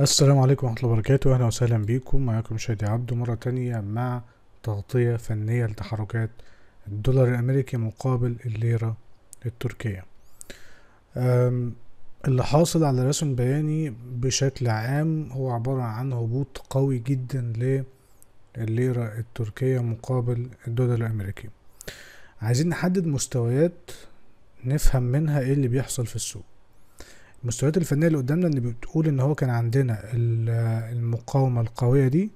السلام عليكم ورحمة الله وبركاته أهلا وسهلا بيكم معاكم شادي عبده مرة تانية مع تغطية فنية لتحركات الدولار الأمريكي مقابل الليرة التركية اللي حاصل على رسم بياني بشكل عام هو عبارة عن هبوط قوي جدا لليرة التركية مقابل الدولار الأمريكي عايزين نحدد مستويات نفهم منها ايه اللي بيحصل في السوق المستويات الفنيه اللي قدامنا اللي بتقول ان هو كان عندنا المقاومه القويه دي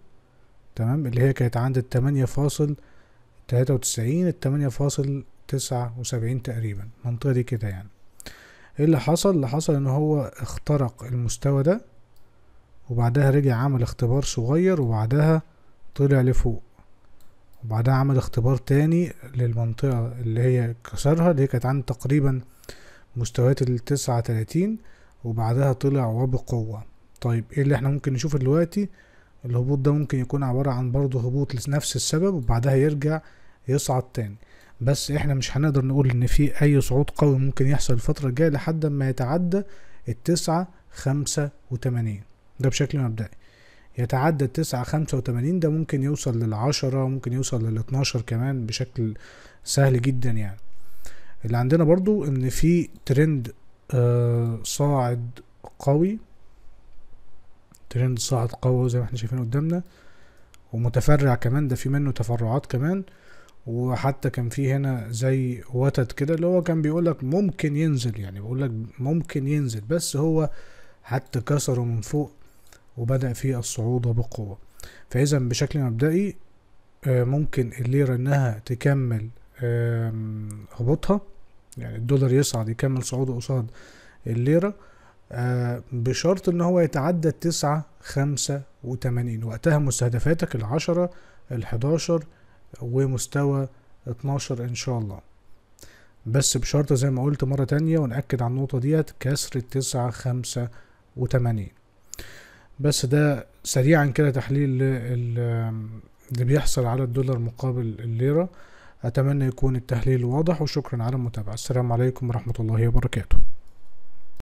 تمام اللي هي كانت عند التمانية فاصل تلاتة وتسعين التمانية فاصل تسعة وسبعين تقريبا المنطقة دي كده يعني ايه اللي حصل اللي حصل ان هو اخترق المستوى ده وبعدها رجع عمل اختبار صغير وبعدها طلع لفوق وبعدها عمل اختبار تاني للمنطقة اللي هي كسرها اللي هي كانت عند تقريبا مستويات ال 39 وبعدها طلع وبقوة طيب ايه اللي احنا ممكن نشوفه دلوقتي الهبوط ده ممكن يكون عبارة عن برضه هبوط لنفس السبب وبعدها يرجع يصعد تاني بس احنا مش هنقدر نقول ان في اي صعود قوي ممكن يحصل الفترة الجاية لحد ما يتعدى التسعة خمسة وتمانين ده بشكل مبدئي يتعدى التسعة خمسة وتمانين ده ممكن يوصل للعشرة ممكن يوصل للاتناشر كمان بشكل سهل جدا يعني اللي عندنا برضو ان في ترند آه، صاعد قوي ترند صاعد قوي زي ما احنا شايفين قدامنا ومتفرع كمان ده في منه تفرعات كمان وحتى كان في هنا زي وتد كده اللي هو كان بيقولك ممكن ينزل يعني بيقولك ممكن ينزل بس هو حتى كسره من فوق وبدأ فيه الصعود بقوة فإذا بشكل مبدئي آه، ممكن الليرة إنها تكمل هبوطها يعني الدولار يصعد يكمل صعوده قصاد الليرة آه، بشرط ان هو يتعدى التسعة خمسة وتمانين وقتها مستهدفاتك العشرة الحداشر ومستوى اتناشر ان شاء الله بس بشرط زي ما قلت مرة تانية ونأكد على النقطة ديت كسر التسعة خمسة وتمانين بس ده سريعا كده تحليل اللي بيحصل على الدولار مقابل الليرة أتمنى يكون التحليل واضح وشكرا على المتابعة السلام عليكم ورحمة الله وبركاته